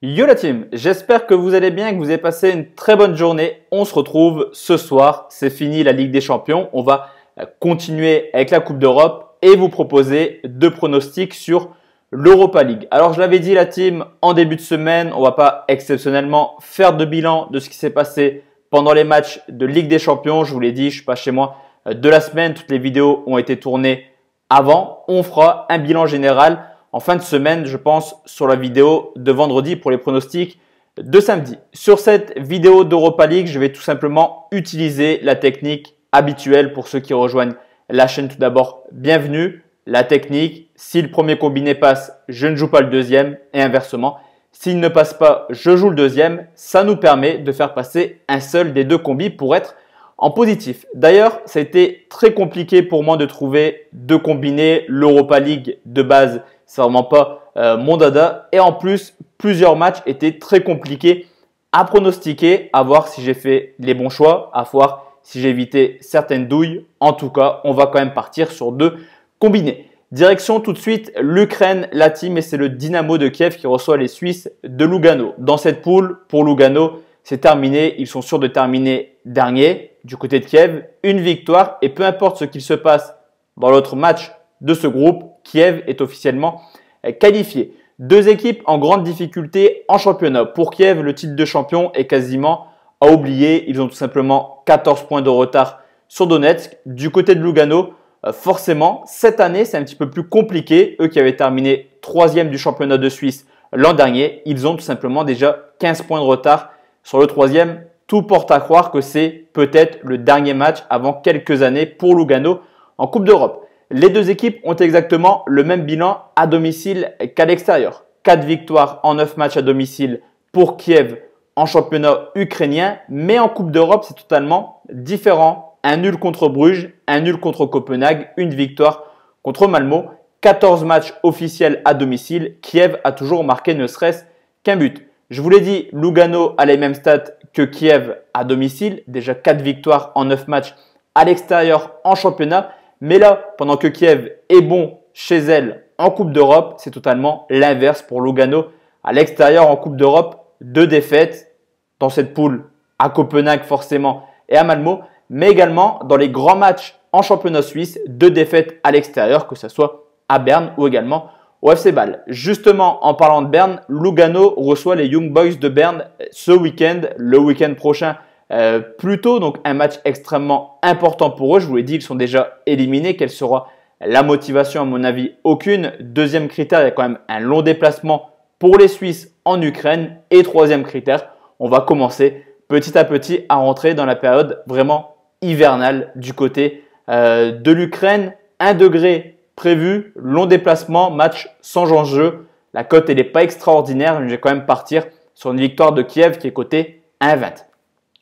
Yo la team, j'espère que vous allez bien, que vous avez passé une très bonne journée. On se retrouve ce soir, c'est fini la Ligue des Champions. On va euh, continuer avec la Coupe d'Europe et vous proposer deux pronostics sur l'Europa League. Alors je l'avais dit la team en début de semaine, on va pas exceptionnellement faire de bilan de ce qui s'est passé pendant les matchs de Ligue des Champions. Je vous l'ai dit, je suis pas chez moi euh, de la semaine, toutes les vidéos ont été tournées avant. On fera un bilan général en fin de semaine, je pense, sur la vidéo de vendredi pour les pronostics de samedi. Sur cette vidéo d'Europa League, je vais tout simplement utiliser la technique habituelle pour ceux qui rejoignent la chaîne. Tout d'abord, bienvenue. La technique, si le premier combiné passe, je ne joue pas le deuxième et inversement. S'il ne passe pas, je joue le deuxième. Ça nous permet de faire passer un seul des deux combis pour être en positif. D'ailleurs, ça a été très compliqué pour moi de trouver, deux combinés. l'Europa League de base. C'est vraiment pas euh, mon dada. Et en plus, plusieurs matchs étaient très compliqués à pronostiquer, à voir si j'ai fait les bons choix, à voir si j'ai évité certaines douilles. En tout cas, on va quand même partir sur deux combinés. Direction tout de suite l'Ukraine, la team, et c'est le Dynamo de Kiev qui reçoit les Suisses de Lugano. Dans cette poule, pour Lugano, c'est terminé. Ils sont sûrs de terminer dernier du côté de Kiev. Une victoire et peu importe ce qu'il se passe dans l'autre match de ce groupe, Kiev est officiellement euh, qualifié. Deux équipes en grande difficulté en championnat. Pour Kiev, le titre de champion est quasiment à oublier. Ils ont tout simplement 14 points de retard sur Donetsk. Du côté de Lugano, euh, forcément, cette année, c'est un petit peu plus compliqué. Eux qui avaient terminé troisième du championnat de Suisse l'an dernier, ils ont tout simplement déjà 15 points de retard sur le troisième, tout porte à croire que c'est peut-être le dernier match avant quelques années pour Lugano en Coupe d'Europe. Les deux équipes ont exactement le même bilan à domicile qu'à l'extérieur. 4 victoires en 9 matchs à domicile pour Kiev en championnat ukrainien, mais en Coupe d'Europe c'est totalement différent. Un nul contre Bruges, un nul contre Copenhague, une victoire contre Malmo. 14 matchs officiels à domicile, Kiev a toujours marqué ne serait-ce qu'un but. Je vous l'ai dit, Lugano a les mêmes stats que Kiev à domicile, déjà 4 victoires en 9 matchs à l'extérieur en championnat. Mais là, pendant que Kiev est bon chez elle en Coupe d'Europe, c'est totalement l'inverse pour Lugano. À l'extérieur en Coupe d'Europe, deux défaites dans cette poule à Copenhague forcément et à Malmo, mais également dans les grands matchs en championnat suisse, deux défaites à l'extérieur, que ce soit à Berne ou également au FC Bâle. Justement, en parlant de Berne, Lugano reçoit les Young Boys de Berne ce week-end, le week-end prochain euh, plutôt. Donc un match extrêmement important pour eux. Je vous l'ai dit, ils sont déjà éliminés. Quelle sera la motivation À mon avis, aucune. Deuxième critère, il y a quand même un long déplacement pour les Suisses en Ukraine. Et troisième critère, on va commencer petit à petit à rentrer dans la période vraiment hivernale du côté euh, de l'Ukraine. Un degré prévu, long déplacement, match sans enjeu. La cote, elle n'est pas extraordinaire, mais je vais quand même partir sur une victoire de Kiev qui est cotée 1,20.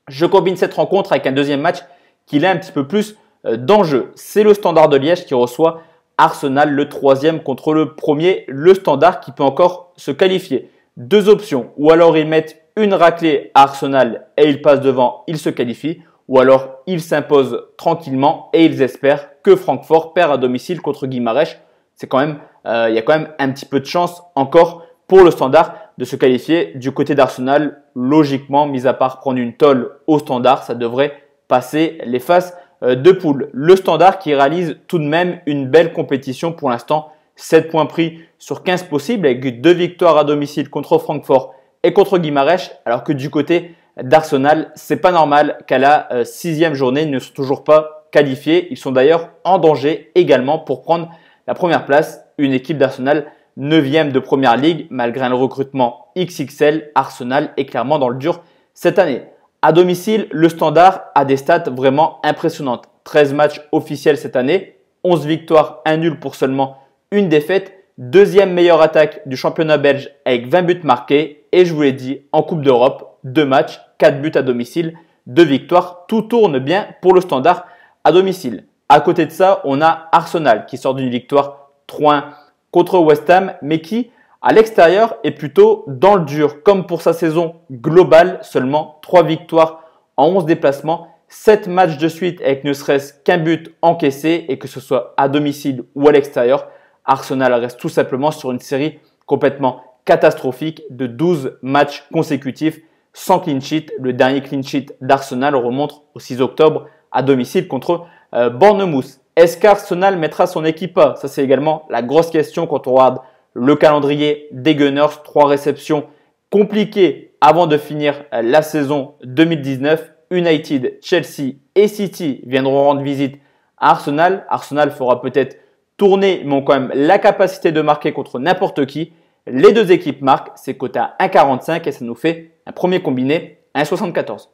Je combine cette rencontre avec un deuxième match qui a un petit peu plus euh, d'enjeu. C'est le Standard de Liège qui reçoit Arsenal, le troisième contre le premier, le Standard qui peut encore se qualifier. Deux options, ou alors ils mettent une raclée à Arsenal et ils passent devant, ils se qualifient, ou alors ils s'imposent tranquillement et ils espèrent que Francfort perd à domicile contre Guimarães. C'est quand même, euh, il y a quand même un petit peu de chance encore pour le Standard de se qualifier du côté d'Arsenal. Logiquement, mis à part prendre une tolle au Standard, ça devrait passer les phases euh, de poule. Le Standard qui réalise tout de même une belle compétition pour l'instant. 7 points pris sur 15 possibles avec deux victoires à domicile contre Francfort et contre Guimarães, alors que du côté d'Arsenal. C'est pas normal qu'à la euh, sixième journée, ils ne sont toujours pas qualifiés. Ils sont d'ailleurs en danger également pour prendre la première place. Une équipe d'Arsenal neuvième de première ligue, malgré le recrutement XXL, Arsenal est clairement dans le dur cette année. À domicile, le standard a des stats vraiment impressionnantes. 13 matchs officiels cette année, 11 victoires, un nul pour seulement une défaite. Deuxième meilleure attaque du championnat belge avec 20 buts marqués. Et je vous l'ai dit, en Coupe d'Europe, deux matchs 4 buts à domicile, 2 victoires. Tout tourne bien pour le standard à domicile. À côté de ça, on a Arsenal qui sort d'une victoire 3-1 contre West Ham, mais qui, à l'extérieur, est plutôt dans le dur. Comme pour sa saison globale, seulement 3 victoires en 11 déplacements, 7 matchs de suite avec ne serait-ce qu'un but encaissé, et que ce soit à domicile ou à l'extérieur, Arsenal reste tout simplement sur une série complètement catastrophique de 12 matchs consécutifs sans clean sheet. Le dernier clean sheet d'Arsenal remonte au 6 octobre à domicile contre euh, Bornemousse. Est-ce qu'Arsenal mettra son équipe Ça, c'est également la grosse question quand on regarde le calendrier des Gunners. Trois réceptions compliquées avant de finir euh, la saison 2019. United, Chelsea et City viendront rendre visite à Arsenal. Arsenal fera peut-être tourner, mais ont quand même la capacité de marquer contre n'importe qui. Les deux équipes marquent, c'est à 1,45 et ça nous fait un premier combiné, 1,74.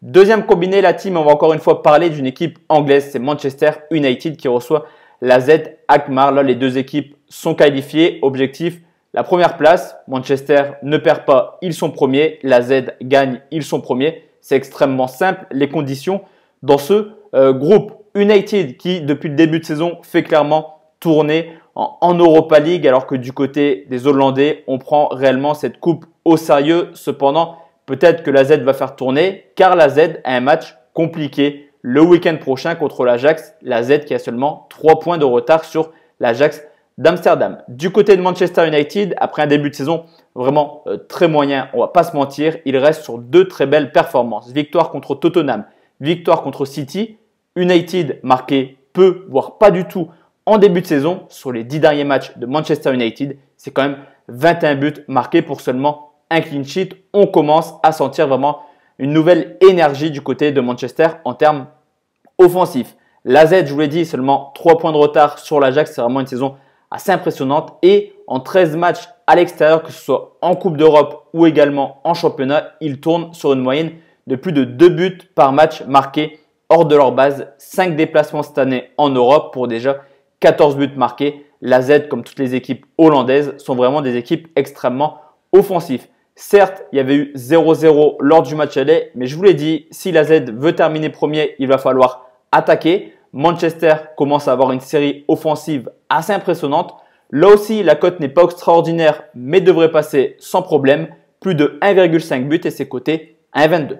Deuxième combiné, la team, on va encore une fois parler d'une équipe anglaise, c'est Manchester United qui reçoit la Z Akmar. Là, les deux équipes sont qualifiées. Objectif, la première place. Manchester ne perd pas, ils sont premiers. La Z gagne, ils sont premiers. C'est extrêmement simple. Les conditions dans ce euh, groupe United qui, depuis le début de saison, fait clairement tourner en, Europa League, alors que du côté des Hollandais, on prend réellement cette coupe au sérieux. Cependant, peut-être que la Z va faire tourner, car la Z a un match compliqué le week-end prochain contre l'Ajax, la Z qui a seulement 3 points de retard sur l'Ajax d'Amsterdam. Du côté de Manchester United, après un début de saison vraiment euh, très moyen, on va pas se mentir, il reste sur deux très belles performances. Victoire contre Tottenham, victoire contre City, United marqué peu, voire pas du tout en début de saison, sur les 10 derniers matchs de Manchester United, c'est quand même 21 buts marqués pour seulement un clean sheet. On commence à sentir vraiment une nouvelle énergie du côté de Manchester en termes offensifs. La Z, je vous l'ai dit, seulement 3 points de retard sur l'Ajax. C'est vraiment une saison assez impressionnante. Et en 13 matchs à l'extérieur, que ce soit en Coupe d'Europe ou également en championnat, ils tournent sur une moyenne de plus de 2 buts par match marqués hors de leur base. 5 déplacements cette année en Europe pour déjà 14 buts marqués. La Z, comme toutes les équipes hollandaises, sont vraiment des équipes extrêmement offensives. Certes, il y avait eu 0-0 lors du match aller, mais je vous l'ai dit, si la Z veut terminer premier, il va falloir attaquer. Manchester commence à avoir une série offensive assez impressionnante. Là aussi, la cote n'est pas extraordinaire, mais devrait passer sans problème. Plus de 1,5 buts et ses côtés 1,22.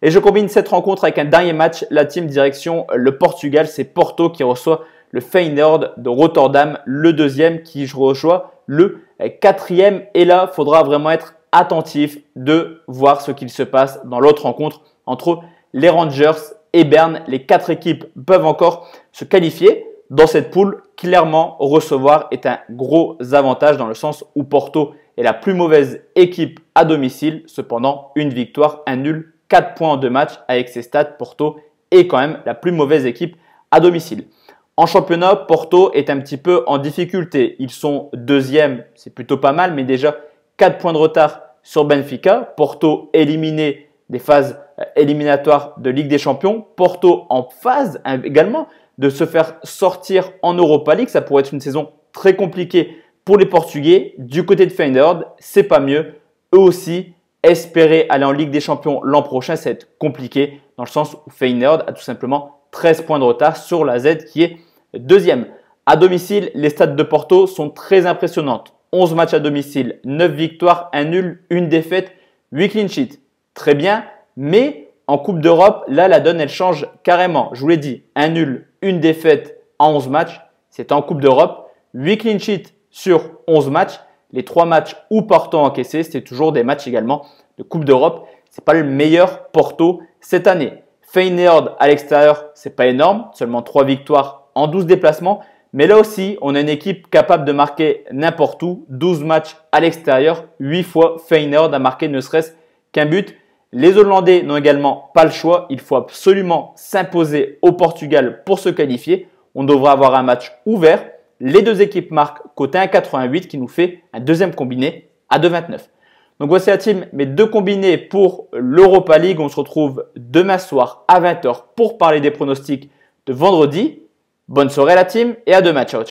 Et je combine cette rencontre avec un dernier match, la team direction le Portugal. C'est Porto qui reçoit le Feyenoord de Rotterdam, le deuxième qui rejoint le quatrième. Et là, faudra vraiment être attentif de voir ce qu'il se passe dans l'autre rencontre entre les Rangers et Berne. Les quatre équipes peuvent encore se qualifier dans cette poule. Clairement, recevoir est un gros avantage dans le sens où Porto est la plus mauvaise équipe à domicile. Cependant, une victoire, un nul, 4 points de match avec ses stats. Porto est quand même la plus mauvaise équipe à domicile. En championnat, Porto est un petit peu en difficulté. Ils sont deuxième, c'est plutôt pas mal, mais déjà 4 points de retard sur Benfica. Porto éliminé des phases euh, éliminatoires de Ligue des Champions. Porto en phase également de se faire sortir en Europa League. Ça pourrait être une saison très compliquée pour les Portugais. Du côté de Feyenoord, c'est pas mieux. Eux aussi, espérer aller en Ligue des Champions l'an prochain, c'est compliqué dans le sens où Feyenoord a tout simplement 13 points de retard sur la Z qui est Deuxième, à domicile, les stats de Porto sont très impressionnantes. 11 matchs à domicile, 9 victoires, 1 nul, 1 défaite, 8 clean sheets. Très bien, mais en Coupe d'Europe, là, la donne, elle change carrément. Je vous l'ai dit, 1 nul, 1 défaite en 11 matchs, c'est en Coupe d'Europe. 8 clean sheets sur 11 matchs. Les 3 matchs où Porto encaissé, c'est toujours des matchs également de Coupe d'Europe. n'est pas le meilleur Porto cette année. Feyenoord à l'extérieur, c'est pas énorme, seulement 3 victoires, en 12 déplacements. Mais là aussi, on a une équipe capable de marquer n'importe où. 12 matchs à l'extérieur, 8 fois Feyenoord a marqué ne serait-ce qu'un but. Les Hollandais n'ont également pas le choix. Il faut absolument s'imposer au Portugal pour se qualifier. On devra avoir un match ouvert. Les deux équipes marquent côté 1,88 qui nous fait un deuxième combiné à 2,29. Donc voici la team, mes deux combinés pour l'Europa League. On se retrouve demain soir à 20h pour parler des pronostics de vendredi. Bonne soirée la team et à demain. Ciao. ciao.